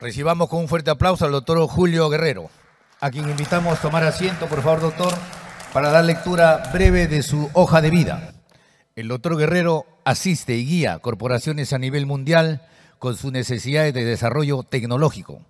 Recibamos con un fuerte aplauso al doctor Julio Guerrero, a quien invitamos a tomar asiento, por favor, doctor, para dar lectura breve de su hoja de vida. El doctor Guerrero asiste y guía corporaciones a nivel mundial con sus necesidades de desarrollo tecnológico.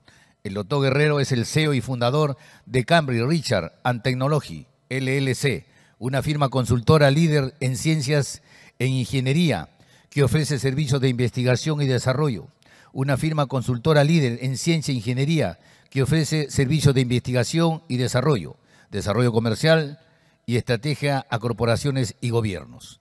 El doctor Guerrero es el CEO y fundador de Cambridge Richard and Technology, LLC, una firma consultora líder en ciencias e ingeniería que ofrece servicios de investigación y desarrollo una firma consultora líder en ciencia e ingeniería que ofrece servicios de investigación y desarrollo, desarrollo comercial y estrategia a corporaciones y gobiernos.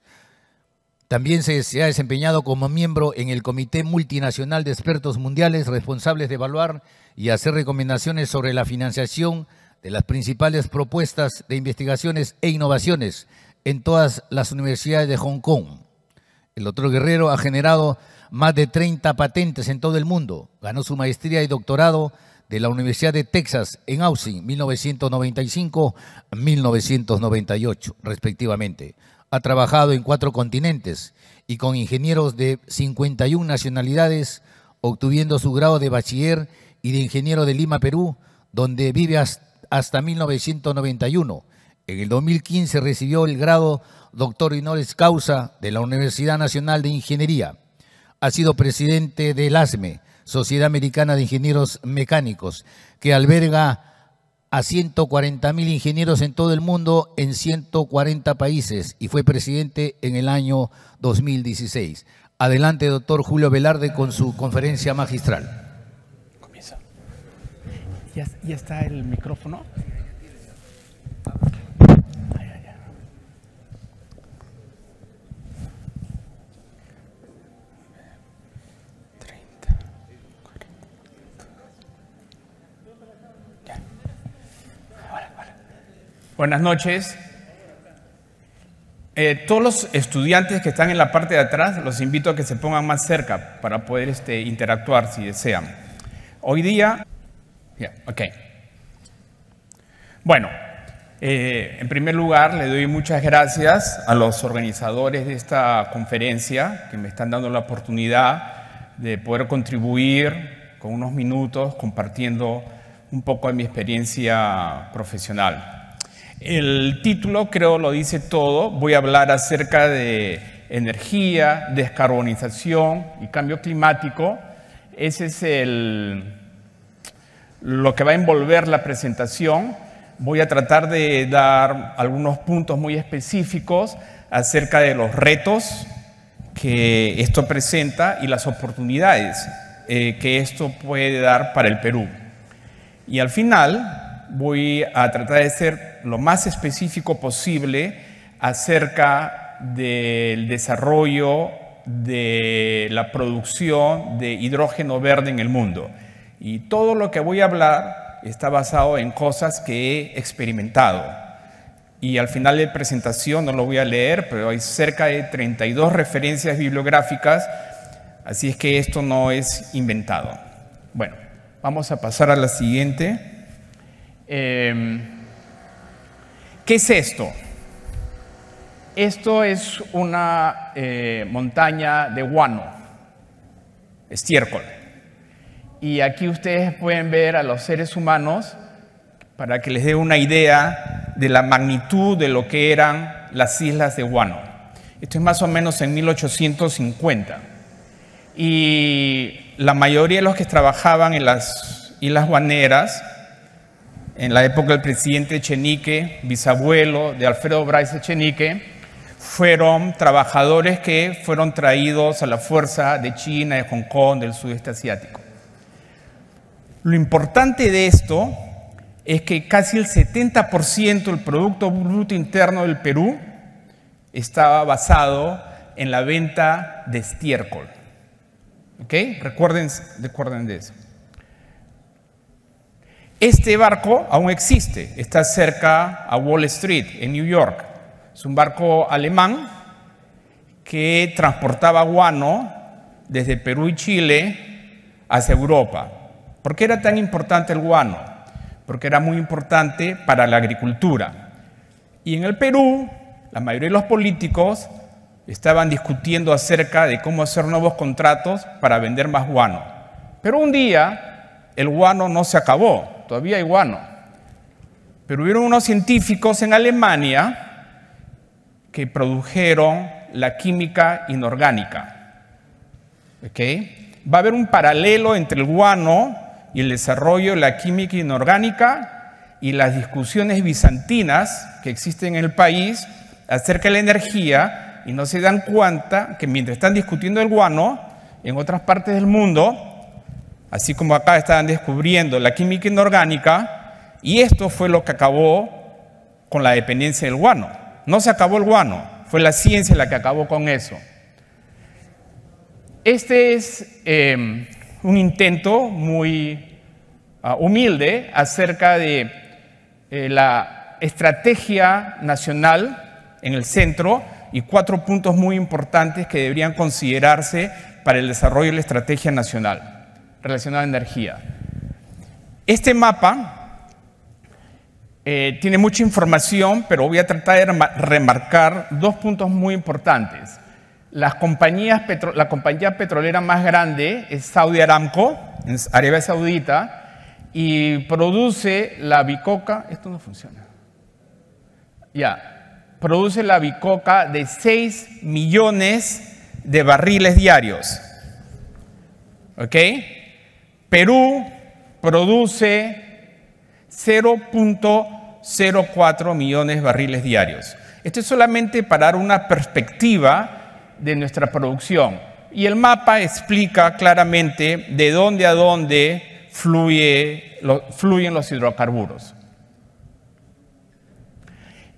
También se, ha desempeñado como miembro en el Comité Multinacional de Expertos Mundiales responsables de evaluar y hacer recomendaciones sobre la financiación de las principales propuestas de investigaciones e innovaciones en todas las universidades de Hong Kong. El doctor Guerrero ha generado más de 30 patentes en todo el mundo. Ganó su maestría y doctorado de la Universidad de Texas en Austin 1995-1998, respectivamente. Ha trabajado en cuatro continentes y con ingenieros de 51 nacionalidades, obtuviendo su grado de bachiller y de ingeniero de Lima, Perú, donde vive hasta 1991. En el 2015 recibió el grado doctor honoris causa de la Universidad Nacional de Ingeniería ha sido presidente del ASME, Sociedad Americana de Ingenieros Mecánicos, que alberga a 140.000 ingenieros en todo el mundo en 140 países y fue presidente en el año 2016. Adelante, doctor Julio Velarde, con su conferencia magistral. Comienza. ¿Ya, ya está el micrófono? Buenas noches. Eh, todos los estudiantes que están en la parte de atrás, los invito a que se pongan más cerca para poder este, interactuar si desean. Hoy día... Bueno, eh, en primer lugar le doy muchas gracias a los organizadores de esta conferencia que me están dando la oportunidad de poder contribuir con unos minutos compartiendo un poco de mi experiencia profesional. El título creo lo dice todo. Voy a hablar acerca de energía, descarbonización y cambio climático. Ese es el, lo que va a envolver la presentación. Voy a tratar de dar algunos puntos muy específicos acerca de los retos que esto presenta y las oportunidades eh, que esto puede dar para el Perú. Y al final voy a tratar de ser lo más específico posible acerca del desarrollo de la producción de hidrógeno verde en el mundo. Y todo lo que voy a hablar está basado en cosas que he experimentado. Y al final de la presentación, no lo voy a leer, pero hay cerca de 32 referencias bibliográficas, así es que esto no es inventado. Bueno, vamos a pasar a la siguiente. Em, ¿Qué es esto? Esto es una eh, montaña de guano, estiércol. Y aquí ustedes pueden ver a los seres humanos para que les dé una idea de la magnitud de lo que eran las islas de Guano. Esto es más o menos en 1850. Y la mayoría de los que trabajaban en las islas guaneras en la época del presidente Chenique, bisabuelo de Alfredo Bryce Chenique, fueron trabajadores que fueron traídos a la fuerza de China, de Hong Kong, del sudeste asiático. Lo importante de esto es que casi el 70% del Producto Bruto Interno del Perú estaba basado en la venta de estiércol. Recuerden, recuerden de eso. Este barco aún existe, está cerca a Wall Street, en New York. Es un barco alemán que transportaba guano desde Perú y Chile hacia Europa. ¿Por qué era tan importante el guano? Porque era muy importante para la agricultura. Y en el Perú, la mayoría de los políticos estaban discutiendo acerca de cómo hacer nuevos contratos para vender más guano. Pero un día el guano no se acabó todavía hay guano. Pero hubieron unos científicos en Alemania que produjeron la química inorgánica. Va a haber un paralelo entre el guano y el desarrollo de la química inorgánica y las discusiones bizantinas que existen en el país acerca de la energía y no se dan cuenta que mientras están discutiendo el guano, en otras partes del mundo así como acá estaban descubriendo la química inorgánica, y esto fue lo que acabó con la dependencia del guano. No se acabó el guano, fue la ciencia la que acabó con eso. Este es em, un intento muy ah, humilde acerca de eh, la estrategia nacional en el centro y cuatro puntos muy importantes que deberían considerarse para el desarrollo de la estrategia nacional relacionado a energía. Este mapa eh, tiene mucha información, pero voy a tratar de remarcar dos puntos muy importantes. la compañía petrolera más grande es Saudi Aramco, en Arabia Saudita, y produce la bicoca. Esto no funciona. Ya. Produce la bicoca de 6 millones de barriles diarios. ¿Ok? Perú produce 0.04 millones de barriles diarios. Esto es solamente para dar una perspectiva de nuestra producción. Y el mapa explica claramente de dónde a dónde fluyen los hidrocarburos.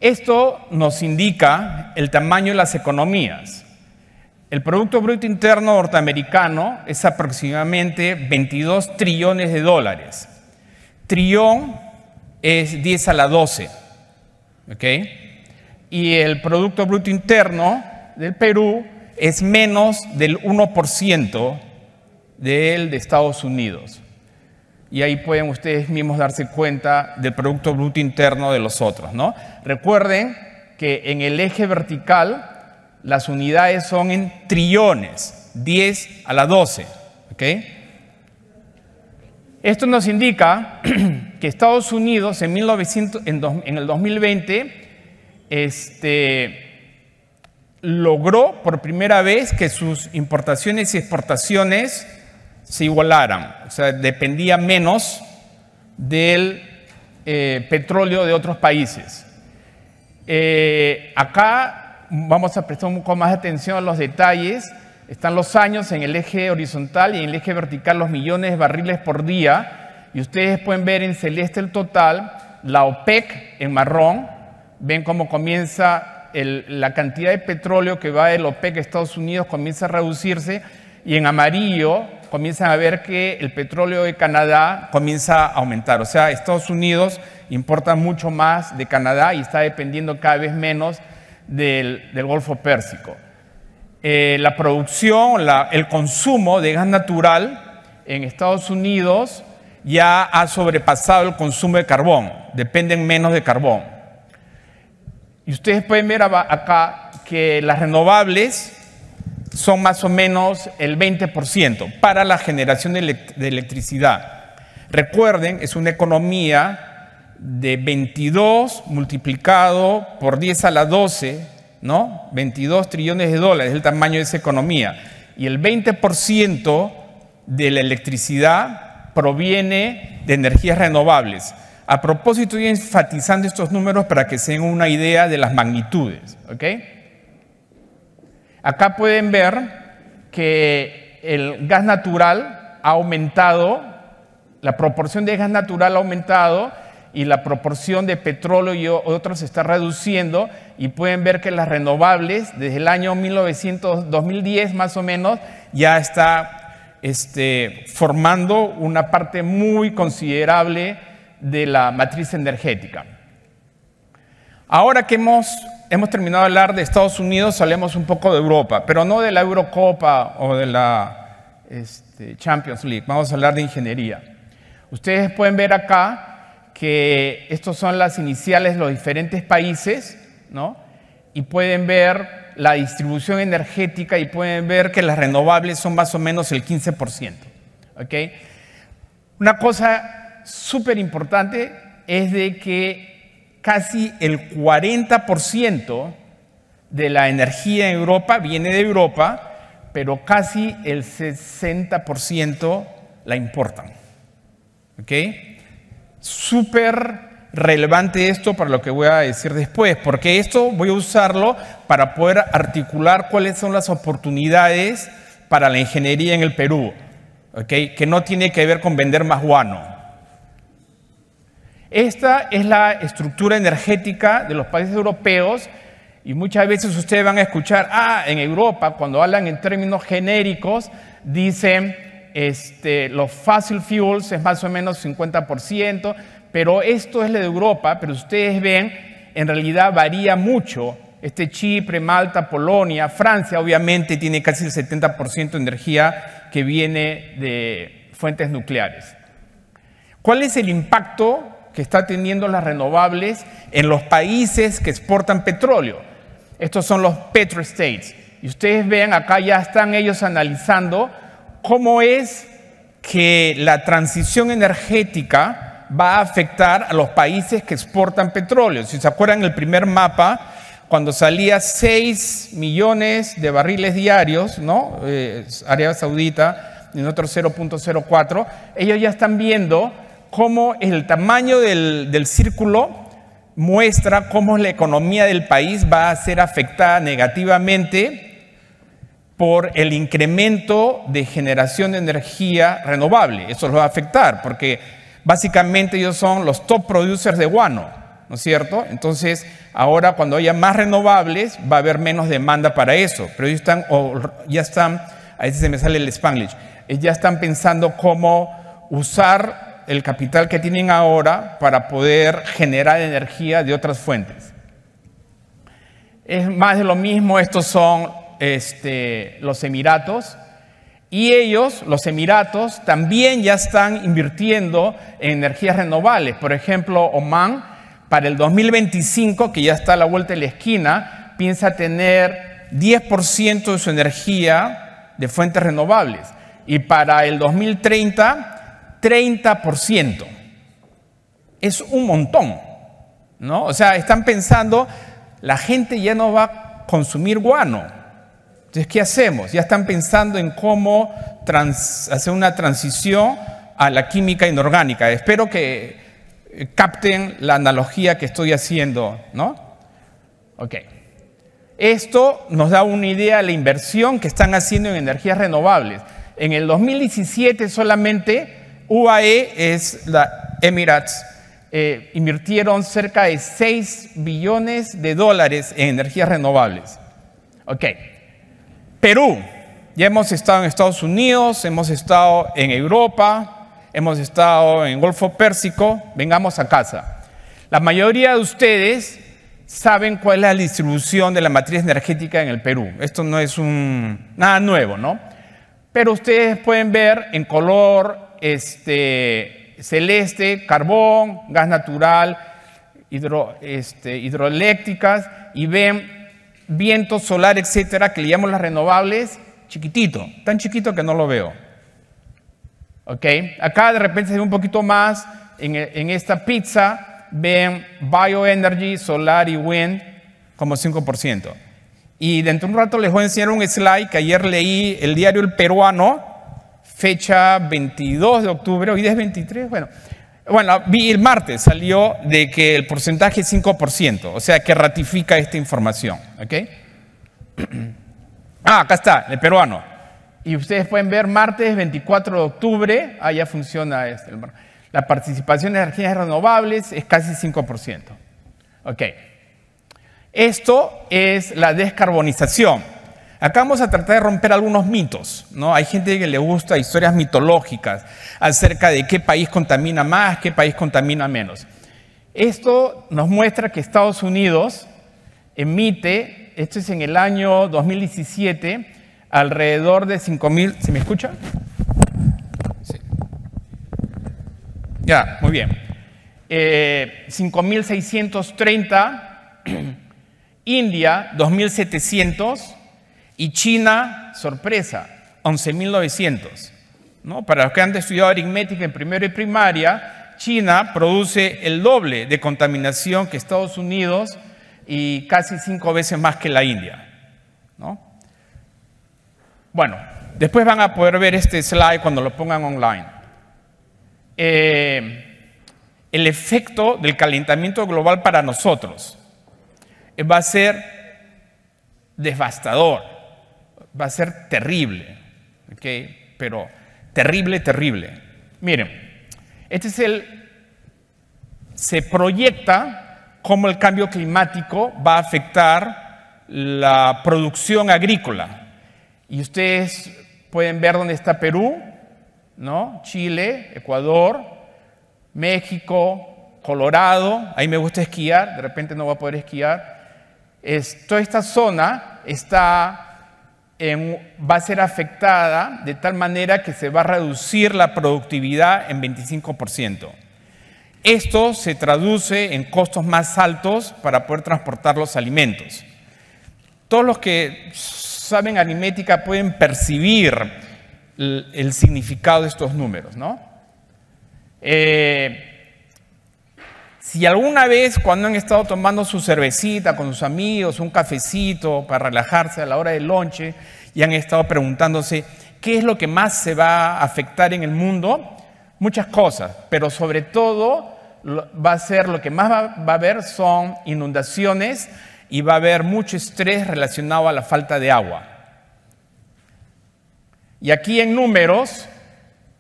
Esto nos indica el tamaño de las economías. El Producto Bruto Interno norteamericano es aproximadamente 22 trillones de dólares. Trillón es 10 a la 12. Y el Producto Bruto Interno del Perú es menos del 1% del de Estados Unidos. Y ahí pueden ustedes mismos darse cuenta del Producto Bruto Interno de los otros, ¿no? Recuerden que en el eje vertical las unidades son en trillones, 10 a la 12. Esto nos indica que Estados Unidos en, el 2020 este, logró por primera vez que sus importaciones y exportaciones se igualaran, o sea, dependía menos del eh, petróleo de otros países. Eh, acá vamos a prestar un poco más atención a los detalles. Están los años en el eje horizontal y en el eje vertical los millones de barriles por día. Y ustedes pueden ver en celeste el total, la OPEC en marrón. Ven cómo comienza la cantidad de petróleo que va del OPEC a Estados Unidos, comienza a reducirse. Y en amarillo comienzan a ver que el petróleo de Canadá comienza a aumentar. O sea, Estados Unidos importa mucho más de Canadá y está dependiendo cada vez menos del, Golfo Pérsico. Eh, la producción, el consumo de gas natural en Estados Unidos ya ha sobrepasado el consumo de carbón, dependen menos de carbón. Y ustedes pueden ver acá que las renovables son más o menos el 20% para la generación de, de electricidad. Recuerden, es una economía de 22 multiplicado por 10 a la 12, ¿no? 22 trillones de dólares, es el tamaño de esa economía. Y el 20% de la electricidad proviene de energías renovables. A propósito, estoy enfatizando estos números para que se den una idea de las magnitudes, ¿ok? Acá pueden ver que el gas natural ha aumentado, la proporción de gas natural ha aumentado y la proporción de petróleo y otros se está reduciendo y pueden ver que las renovables desde el año 1900, 2010 más o menos ya está este, formando una parte muy considerable de la matriz energética. Ahora que hemos, terminado de hablar de Estados Unidos, hablemos un poco de Europa, pero no de la Eurocopa o de la este, Champions League, vamos a hablar de ingeniería. Ustedes pueden ver acá que estos son las iniciales de los diferentes países, ¿no? Y pueden ver la distribución energética y pueden ver que las renovables son más o menos el 15%. ¿okay? Una cosa súper importante es de que casi el 40% de la energía en Europa viene de Europa, pero casi el 60% la importan. ¿okay? súper relevante esto para lo que voy a decir después, porque esto voy a usarlo para poder articular cuáles son las oportunidades para la ingeniería en el Perú, ¿okay? que no tiene que ver con vender más guano. Esta es la estructura energética de los países europeos y muchas veces ustedes van a escuchar, ah, en Europa, cuando hablan en términos genéricos, dicen este, los fossil fuels es más o menos 50%, pero esto es la de Europa, pero ustedes ven, en realidad varía mucho. Este Chipre, Malta, Polonia, Francia obviamente tiene casi el 70% de energía que viene de fuentes nucleares. ¿Cuál es el impacto que está teniendo las renovables en los países que exportan petróleo? Estos son los petrostates. Y ustedes ven, acá ya están ellos analizando cómo es que la transición energética va a afectar a los países que exportan petróleo. Si se acuerdan, el primer mapa, cuando salía 6 millones de barriles diarios, ¿no? Eh, Saudita, en otro 0.04, ellos ya están viendo cómo el tamaño del círculo muestra cómo la economía del país va a ser afectada negativamente por el incremento de generación de energía renovable. Eso los va a afectar porque básicamente ellos son los top producers de guano, ¿no es cierto? Entonces, ahora cuando haya más renovables va a haber menos demanda para eso, pero ellos están, o ya están, a veces se me sale el spanglish, eh, ya están pensando cómo usar el capital que tienen ahora para poder generar energía de otras fuentes. Es más de lo mismo, estos son este, los Emiratos, y ellos, los Emiratos, también ya están invirtiendo en energías renovables. Por ejemplo, Oman, para el 2025, que ya está a la vuelta de la esquina, piensa tener 10% de su energía de fuentes renovables. Y para el 2030, 30%. Es un montón, ¿no? O sea, están pensando, la gente ya no va a consumir guano, entonces, ¿qué hacemos? Ya están pensando en cómo hacer una transición a la química inorgánica. Espero que eh, capten la analogía que estoy haciendo, ¿no? Ok. Esto nos da una idea de la inversión que están haciendo en energías renovables. En el 2017 solamente UAE es la Emirates, eh, invirtieron cerca de 6 billones de dólares en energías renovables. Ok. Perú. Ya hemos estado en Estados Unidos, hemos estado en Europa, hemos estado en Golfo Pérsico. Vengamos a casa. La mayoría de ustedes saben cuál es la distribución de la matriz energética en el Perú. Esto no es nada nuevo, ¿no? Pero ustedes pueden ver en color este, celeste carbón, gas natural, este, hidroeléctricas y ven viento, solar, etcétera, que le llamamos las renovables, chiquitito, tan chiquito que no lo veo. ¿Ok? Acá de repente se ve un poquito más en, en esta pizza, ven bioenergy, solar y wind como 5%. Y dentro de un rato les voy a enseñar un slide que ayer leí el diario El Peruano, fecha 22 de octubre, hoy es 23, bueno, bueno, vi el martes, salió de que el porcentaje es 5%, o sea que ratifica esta información. Ah, acá está, el peruano. Y ustedes pueden ver martes 24 de octubre, allá ah, funciona este. La participación de energías renovables es casi 5%. Esto es la descarbonización. Acá vamos a tratar de romper algunos mitos, ¿no? Hay gente que le gusta historias mitológicas acerca de qué país contamina más, qué país contamina menos. Esto nos muestra que Estados Unidos emite, esto es en el año 2017, alrededor de 5.000, ¿se me escucha? Sí. Ya, muy bien. 5.630, eh, India 2.700, y China, sorpresa, 11.900. ¿no? Para los que han estudiado aritmética en primero y primaria, China produce el doble de contaminación que Estados Unidos y casi cinco veces más que la India. ¿no? Bueno, después van a poder ver este slide cuando lo pongan online. Eh, el efecto del calentamiento global para nosotros va a ser devastador va a ser terrible, pero terrible, terrible. Miren, este es el, se proyecta cómo el cambio climático va a afectar la producción agrícola. Y ustedes pueden ver dónde está Perú, ¿no? Chile, Ecuador, México, Colorado. Ahí me gusta esquiar, de repente no voy a poder esquiar. toda esta zona está va a ser afectada de tal manera que se va a reducir la productividad en 25%. Esto se traduce en costos más altos para poder transportar los alimentos. Todos los que saben animética pueden percibir el, significado de estos números, ¿no? Eh, si alguna vez cuando han estado tomando su cervecita con sus amigos, un cafecito para relajarse a la hora del lonche y han estado preguntándose qué es lo que más se va a afectar en el mundo, muchas cosas, pero sobre todo va a ser lo que más va, a haber son inundaciones y va a haber mucho estrés relacionado a la falta de agua. Y aquí en números,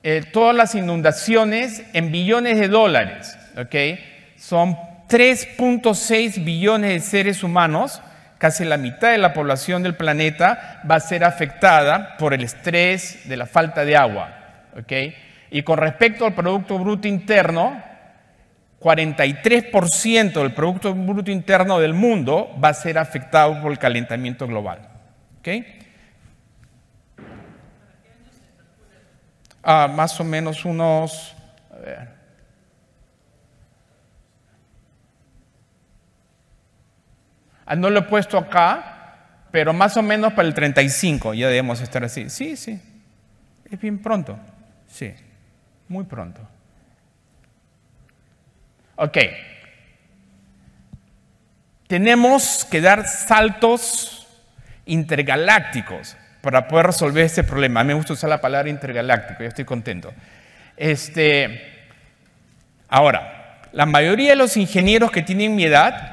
eh, todas las inundaciones en billones de dólares, ¿ok? son 3.6 billones de seres humanos, casi la mitad de la población del planeta va a ser afectada por el estrés de la falta de agua. Y con respecto al Producto Bruto Interno, 43% del Producto Bruto Interno del mundo va a ser afectado por el calentamiento global. ¿okay? Ah, más o menos unos... Ah, no lo he puesto acá, pero más o menos para el 35 ya debemos estar así. Sí, sí. Es bien pronto. Sí, muy pronto. Ok. Tenemos que dar saltos intergalácticos para poder resolver este problema. A mí me gusta usar la palabra intergaláctico, yo estoy contento. Este, ahora, la mayoría de los ingenieros que tienen mi edad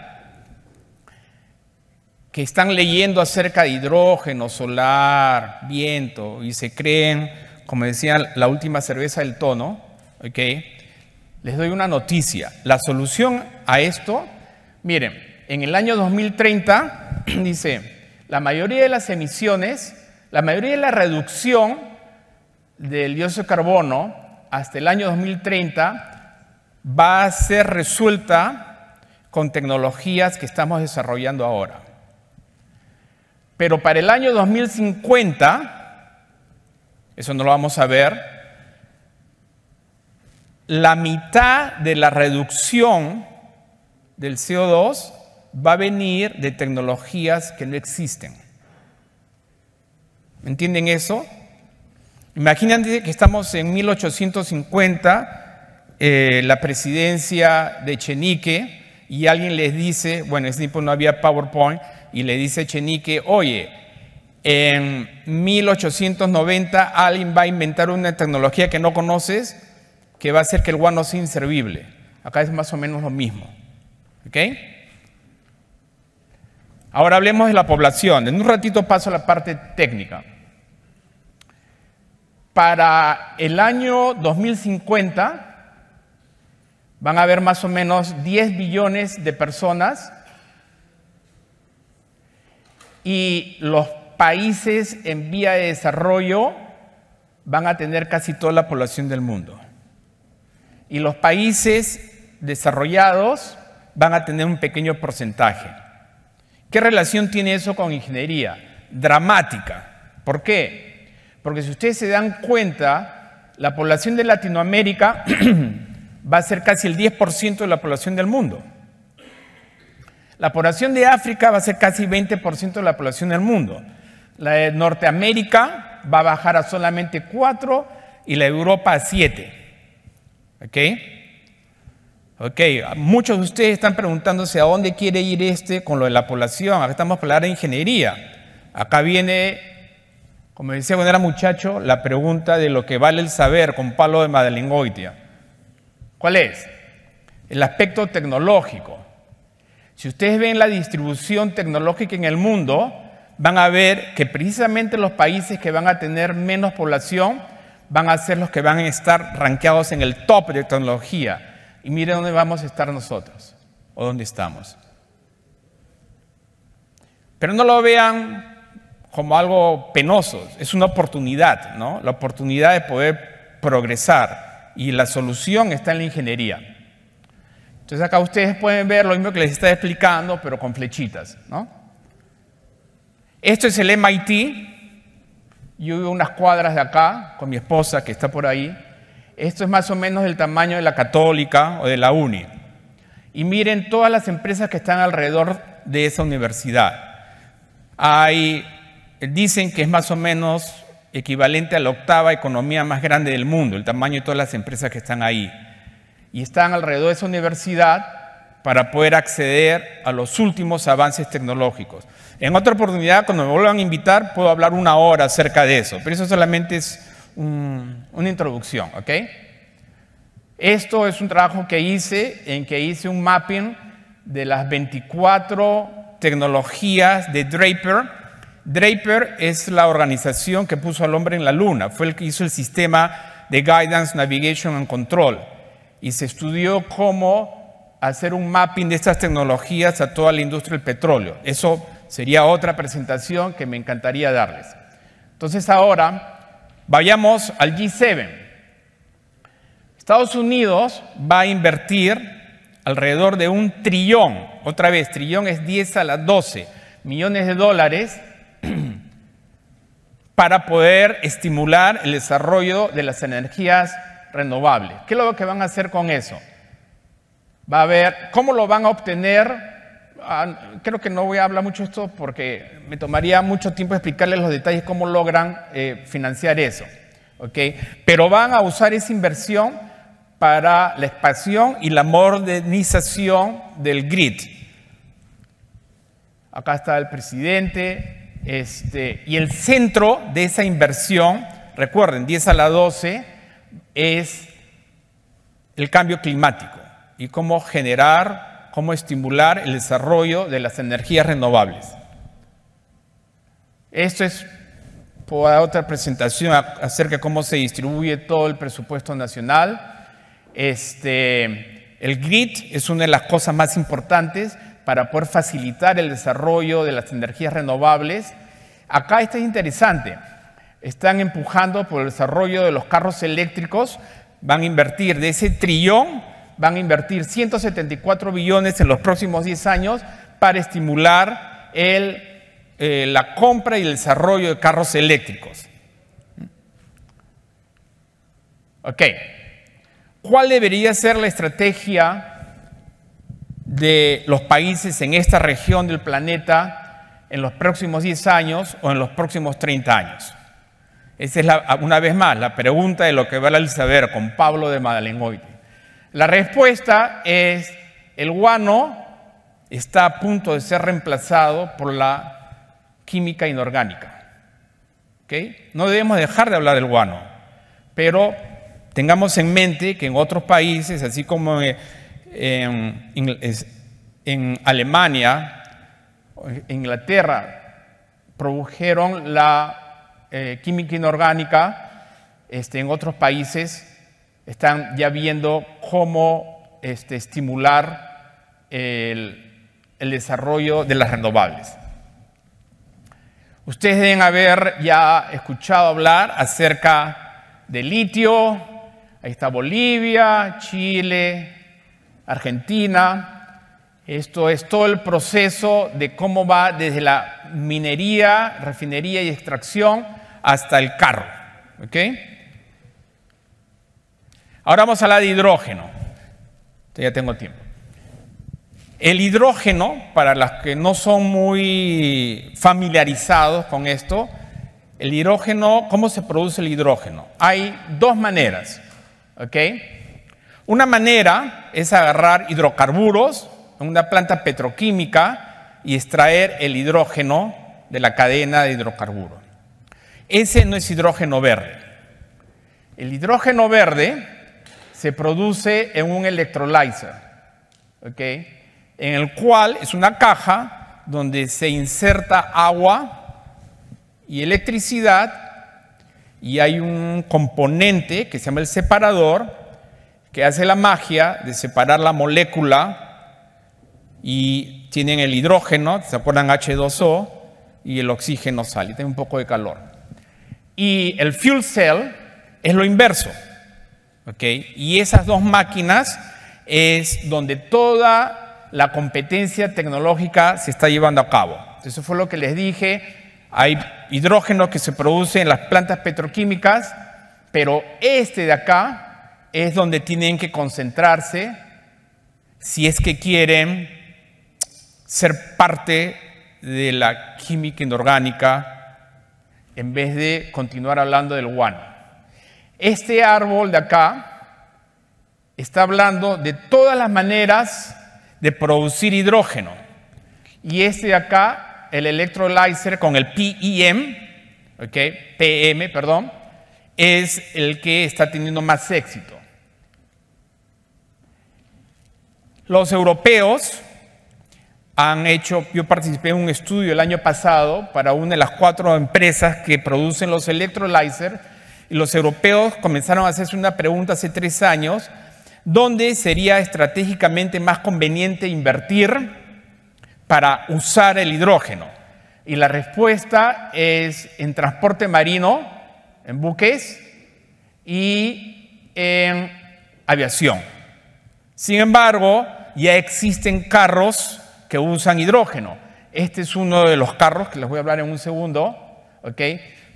que están leyendo acerca de hidrógeno, solar, viento, y se creen, como decía la última cerveza del tono, ¿ok? les doy una noticia. La solución a esto, miren, en el año 2030, dice, la mayoría de las emisiones, la mayoría de la reducción del dióxido de carbono hasta el año 2030 va a ser resuelta con tecnologías que estamos desarrollando ahora. Pero para el año 2050, eso no lo vamos a ver, la mitad de la reducción del CO2 va a venir de tecnologías que no existen. ¿Me entienden eso? Imagínense que estamos en 1850, eh, la presidencia de Chenique, y alguien les dice, bueno, ese pues no había PowerPoint, y le dice Chenique, oye, en 1890 alguien va a inventar una tecnología que no conoces que va a hacer que el guano sea inservible. Acá es más o menos lo mismo. Ahora hablemos de la población. En un ratito paso a la parte técnica. Para el año 2050 van a haber más o menos 10 billones de personas y los países en vía de desarrollo van a tener casi toda la población del mundo. Y los países desarrollados van a tener un pequeño porcentaje. ¿Qué relación tiene eso con ingeniería? Dramática. ¿Por qué? Porque si ustedes se dan cuenta, la población de Latinoamérica va a ser casi el 10% de la población del mundo. La población de África va a ser casi 20% de la población del mundo. La de Norteamérica va a bajar a solamente 4 y la de Europa a 7. ¿Ok? Ok, muchos de ustedes están preguntándose a dónde quiere ir este con lo de la población. Acá estamos hablando de ingeniería. Acá viene, como decía cuando era muchacho, la pregunta de lo que vale el saber con palo de madalingoitia. ¿Cuál es? El aspecto tecnológico. Si ustedes ven la distribución tecnológica en el mundo, van a ver que precisamente los países que van a tener menos población van a ser los que van a estar ranqueados en el top de tecnología. Y miren dónde vamos a estar nosotros, o dónde estamos. Pero no lo vean como algo penoso, es una oportunidad, ¿no? La oportunidad de poder progresar y la solución está en la ingeniería. Entonces acá ustedes pueden ver lo mismo que les está explicando, pero con flechitas, Esto es el MIT. Yo vivo unas cuadras de acá con mi esposa que está por ahí. Esto es más o menos el tamaño de la Católica o de la Uni. Y miren todas las empresas que están alrededor de esa universidad. Hay, dicen que es más o menos equivalente a la octava economía más grande del mundo, el tamaño de todas las empresas que están ahí y están alrededor de esa universidad para poder acceder a los últimos avances tecnológicos. En otra oportunidad, cuando me vuelvan a invitar, puedo hablar una hora acerca de eso, pero eso solamente es una introducción, Esto es un trabajo que hice, en que hice un mapping de las 24 tecnologías de Draper. Draper es la organización que puso al hombre en la luna, fue el que hizo el sistema de Guidance, Navigation and Control y se estudió cómo hacer un mapping de estas tecnologías a toda la industria del petróleo. Eso sería otra presentación que me encantaría darles. Entonces ahora vayamos al G7. Estados Unidos va a invertir alrededor de un trillón, otra vez, trillón es 10 a las 12 millones de dólares para poder estimular el desarrollo de las energías ¿Qué es lo que van a hacer con eso? Va a ver cómo lo van a obtener. Ah, creo que no voy a hablar mucho de esto porque me tomaría mucho tiempo explicarles los detalles cómo logran eh, financiar eso. Pero van a usar esa inversión para la expansión y la modernización del grid. Acá está el presidente este, y el centro de esa inversión, recuerden, 10 a la 12 es el cambio climático y cómo generar, cómo estimular el desarrollo de las energías renovables. Esto es otra presentación acerca de cómo se distribuye todo el presupuesto nacional. Este, el GRID es una de las cosas más importantes para poder facilitar el desarrollo de las energías renovables. Acá está interesante están empujando por el desarrollo de los carros eléctricos, van a invertir de ese trillón, van a invertir 174 billones en los próximos 10 años para estimular eh, la compra y el desarrollo de carros eléctricos. Ok, ¿cuál debería ser la estrategia de los países en esta región del planeta en los próximos 10 años o en los próximos 30 años? Esa es una vez más la pregunta de lo que vale el saber con Pablo de hoy. La respuesta es, el guano está a punto de ser reemplazado por la química inorgánica. No debemos dejar de hablar del guano, pero tengamos en mente que en otros países, así como en, Alemania, en Alemania, Inglaterra, produjeron la eh, química inorgánica, este, en otros países están ya viendo cómo este, estimular el, desarrollo de las renovables. Ustedes deben haber ya escuchado hablar acerca de litio, ahí está Bolivia, Chile, Argentina. Esto es todo el proceso de cómo va desde la minería, refinería y extracción hasta el carro. Ahora vamos a hablar de hidrógeno. Ya tengo tiempo. El hidrógeno, para los que no son muy familiarizados con esto, el hidrógeno, ¿cómo se produce el hidrógeno? Hay dos maneras, Una manera es agarrar hidrocarburos en una planta petroquímica y extraer el hidrógeno de la cadena de hidrocarburos. Ese no es hidrógeno verde. El hidrógeno verde se produce en un electrolyzer, En el cual es una caja donde se inserta agua y electricidad y hay un componente que se llama el separador que hace la magia de separar la molécula y tienen el hidrógeno, se acuerdan H2O, y el oxígeno sale, tiene un poco de calor y el fuel cell es lo inverso. Y esas dos máquinas es donde toda la competencia tecnológica se está llevando a cabo. Eso fue lo que les dije. Hay hidrógeno que se produce en las plantas petroquímicas, pero este de acá es donde tienen que concentrarse si es que quieren ser parte de la química inorgánica en vez de continuar hablando del guano. Este árbol de acá está hablando de todas las maneras de producir hidrógeno. Y este de acá, el electrolyzer con el PEM, okay, PM, e perdón, es el que está teniendo más éxito. Los europeos han hecho, yo participé en un estudio el año pasado para una de las cuatro empresas que producen los electrolyzer y los europeos comenzaron a hacerse una pregunta hace tres años, ¿dónde sería estratégicamente más conveniente invertir para usar el hidrógeno? Y la respuesta es en transporte marino, en buques y en aviación. Sin embargo, ya existen carros que usan hidrógeno. Este es uno de los carros que les voy a hablar en un segundo, ¿ok?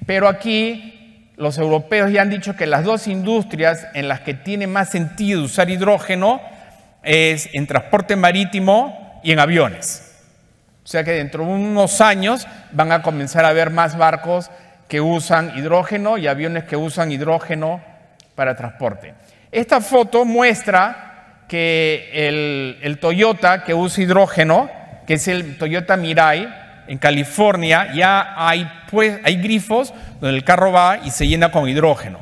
Pero aquí los europeos ya han dicho que las dos industrias en las que tiene más sentido usar hidrógeno es en transporte marítimo y en aviones. O sea que dentro de unos años van a comenzar a haber más barcos que usan hidrógeno y aviones que usan hidrógeno para transporte. Esta foto muestra que el, Toyota que usa hidrógeno, que es el Toyota Mirai, en California ya hay, pues, hay grifos donde el carro va y se llena con hidrógeno.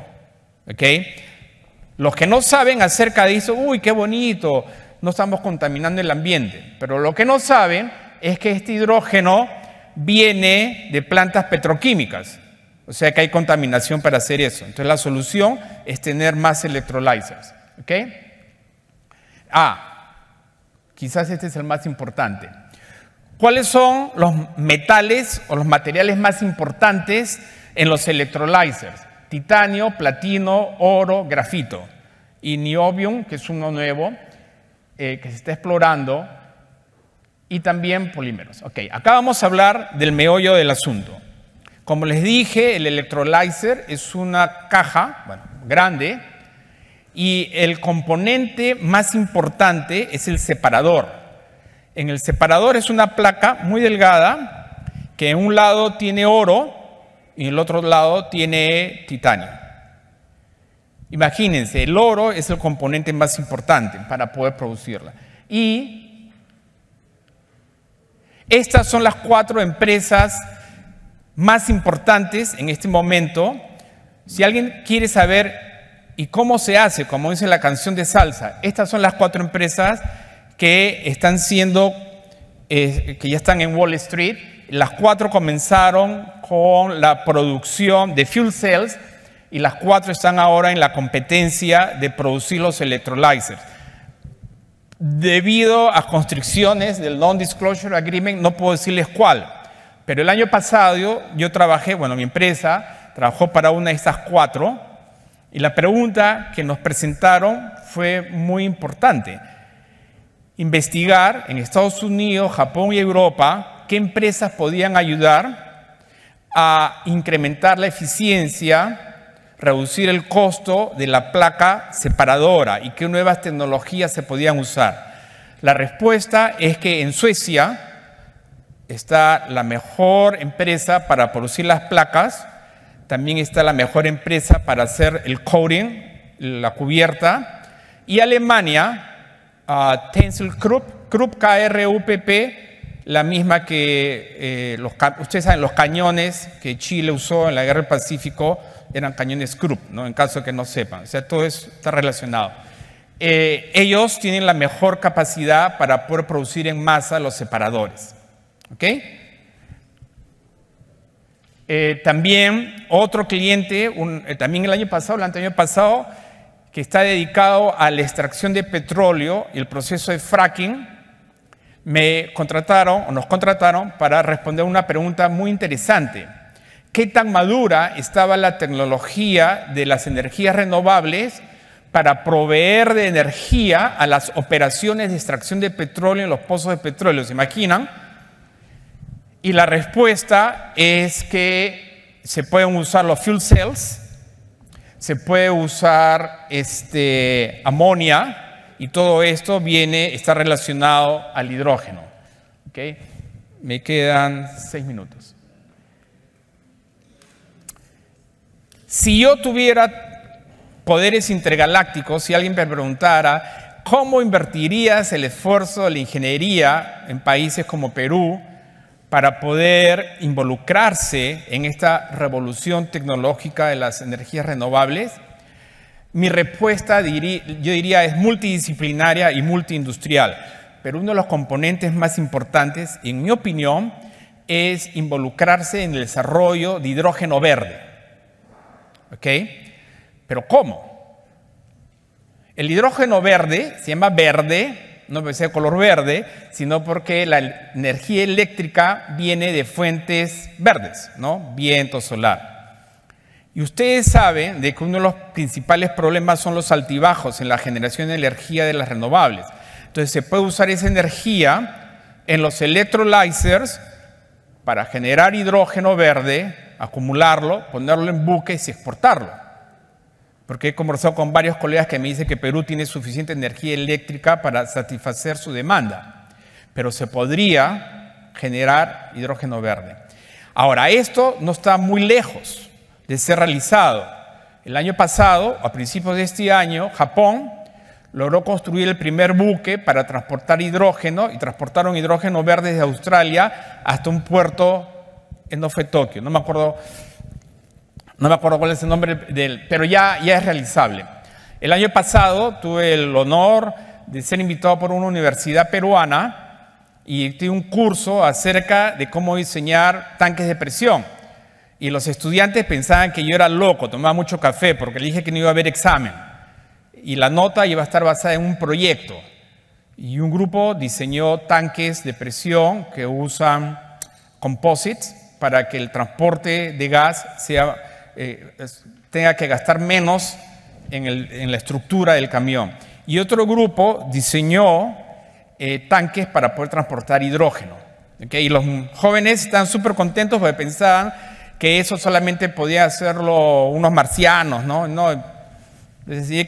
¿okay? Los que no saben acerca de eso, uy, qué bonito, no estamos contaminando el ambiente. Pero lo que no saben es que este hidrógeno viene de plantas petroquímicas. O sea que hay contaminación para hacer eso. Entonces la solución es tener más electrolyzers. ¿okay? Ah, quizás este es el más importante. ¿Cuáles son los metales o los materiales más importantes en los electrolyzers? Titanio, platino, oro, grafito. Y niobium, que es uno nuevo, eh, que se está explorando, y también polímeros. Ok, acá vamos a hablar del meollo del asunto. Como les dije, el electrolyzer es una caja, bueno, grande, y el componente más importante es el separador. En el separador es una placa muy delgada que en un lado tiene oro y en el otro lado tiene titanio. Imagínense, el oro es el componente más importante para poder producirla. Y estas son las cuatro empresas más importantes en este momento. Si alguien quiere saber ¿Y cómo se hace? Como dice la canción de salsa, estas son las cuatro empresas que están siendo, eh, que ya están en Wall Street. Las cuatro comenzaron con la producción de fuel cells y las cuatro están ahora en la competencia de producir los electrolyzers. Debido a constricciones del Non-Disclosure Agreement, no puedo decirles cuál, pero el año pasado yo, yo trabajé, bueno, mi empresa trabajó para una de estas cuatro y la pregunta que nos presentaron fue muy importante. Investigar en Estados Unidos, Japón y Europa qué empresas podían ayudar a incrementar la eficiencia, reducir el costo de la placa separadora y qué nuevas tecnologías se podían usar. La respuesta es que en Suecia está la mejor empresa para producir las placas también está la mejor empresa para hacer el coating, la cubierta, y Alemania, uh, Tencel Krupp, Krupp KRUPP, la misma que eh, ustedes saben, los cañones que Chile usó en la guerra del Pacífico eran cañones Krupp, ¿no? en caso que no sepan. O sea, todo eso está relacionado. Eh, ellos tienen la mejor capacidad para poder producir en masa los separadores. ¿ok?, eh, también otro cliente, eh, también el año pasado, el año pasado, que está dedicado a la extracción de petróleo y el proceso de fracking, me contrataron o nos contrataron para responder una pregunta muy interesante. ¿Qué tan madura estaba la tecnología de las energías renovables para proveer de energía a las operaciones de extracción de petróleo en los pozos de petróleo? ¿Se imaginan? Y la respuesta es que se pueden usar los fuel cells, se puede usar este, amonia y todo esto viene, está relacionado al hidrógeno. Me quedan seis minutos. Si yo tuviera poderes intergalácticos, si alguien me preguntara, ¿cómo invertirías el esfuerzo de la ingeniería en países como Perú, para poder involucrarse en esta revolución tecnológica de las energías renovables? Mi respuesta, yo diría, es multidisciplinaria y multiindustrial, pero uno de los componentes más importantes, en mi opinión, es involucrarse en el desarrollo de hidrógeno verde. ¿Ok? Pero ¿cómo? El hidrógeno verde se llama verde no por ser color verde, sino porque la energía eléctrica viene de fuentes verdes, ¿no? Viento solar. Y ustedes saben de que uno de los principales problemas son los altibajos en la generación de energía de las renovables. Entonces se puede usar esa energía en los electrolyzers para generar hidrógeno verde, acumularlo, ponerlo en buques y exportarlo porque he conversado con varios colegas que me dicen que Perú tiene suficiente energía eléctrica para satisfacer su demanda, pero se podría generar hidrógeno verde. Ahora, esto no está muy lejos de ser realizado. El año pasado, a principios de este año, Japón logró construir el primer buque para transportar hidrógeno y transportaron hidrógeno verde desde Australia hasta un puerto en fue Tokio. No me acuerdo no me acuerdo cuál es el nombre del, pero ya, ya es realizable. El año pasado tuve el honor de ser invitado por una universidad peruana y tuve un curso acerca de cómo diseñar tanques de presión. Y los estudiantes pensaban que yo era loco, tomaba mucho café porque le dije que no iba a haber examen. Y la nota iba a estar basada en un proyecto. Y un grupo diseñó tanques de presión que usan composites para que el transporte de gas sea eh, tenga que gastar menos en, la estructura del camión. Y otro grupo diseñó eh, tanques para poder transportar hidrógeno. ¿okay? Y los jóvenes están súper contentos porque pensaban que eso solamente podía hacerlo unos marcianos, ¿no? no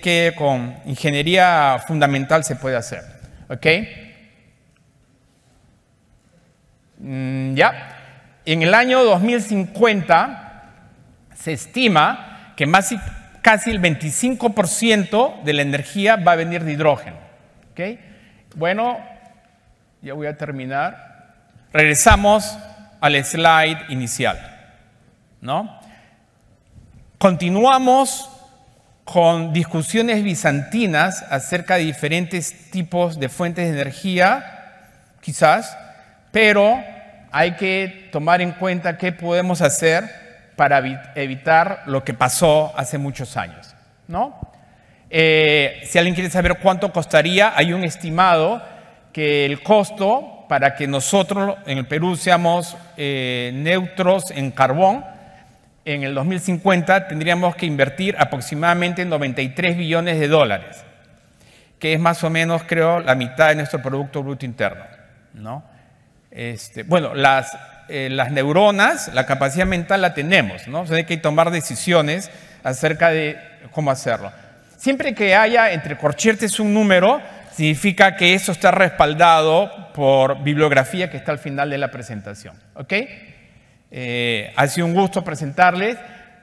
que con ingeniería fundamental se puede hacer. ¿Ok? Mm, ya. En el año 2050 se estima que casi el 25% de la energía va a venir de hidrógeno. Bueno, ya voy a terminar. Regresamos al slide inicial. Continuamos con discusiones bizantinas acerca de diferentes tipos de fuentes de energía, quizás, pero hay que tomar en cuenta qué podemos hacer para evitar lo que pasó hace muchos años. ¿no? Eh, si alguien quiere saber cuánto costaría, hay un estimado que el costo para que nosotros en el Perú seamos eh, neutros en carbón, en el 2050 tendríamos que invertir aproximadamente 93 billones de dólares, que es más o menos, creo, la mitad de nuestro Producto Bruto Interno. ¿no? Este, bueno, las, eh, las neuronas, la capacidad mental la tenemos, ¿no? O sea, hay que tomar decisiones acerca de cómo hacerlo. Siempre que haya entre corchetes un número, significa que eso está respaldado por bibliografía que está al final de la presentación. ¿Ok? Eh, ha sido un gusto presentarles,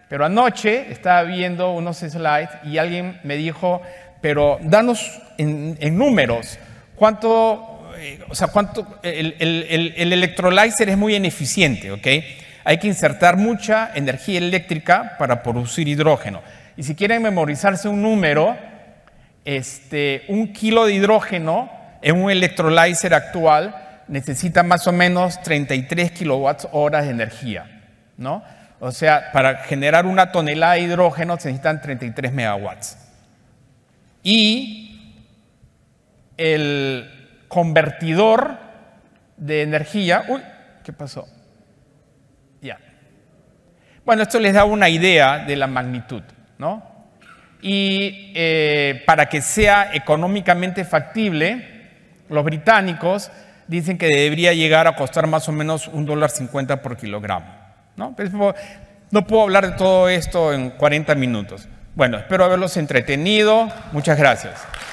pero anoche estaba viendo unos slides y alguien me dijo, pero danos en números, ¿cuánto eh, o sea, cuánto, el, el, es muy ineficiente, ¿ok? Hay que insertar mucha energía eléctrica para producir hidrógeno. Y si quieren memorizarse un número, este, un kilo de hidrógeno en un electrolyzer actual necesita más o menos 33 kilowatts horas de energía, ¿no? O sea, para generar una tonelada de hidrógeno se necesitan 33 megawatts. Y el, convertidor de energía. Uy, ¿qué pasó? Ya. Bueno, esto les da una idea de la magnitud, ¿no? Y eh, para que sea económicamente factible, los británicos dicen que debería llegar a costar más o menos un dólar cincuenta por kilogramo. ¿no? no puedo hablar de todo esto en 40 minutos. Bueno, espero haberlos entretenido. Muchas gracias.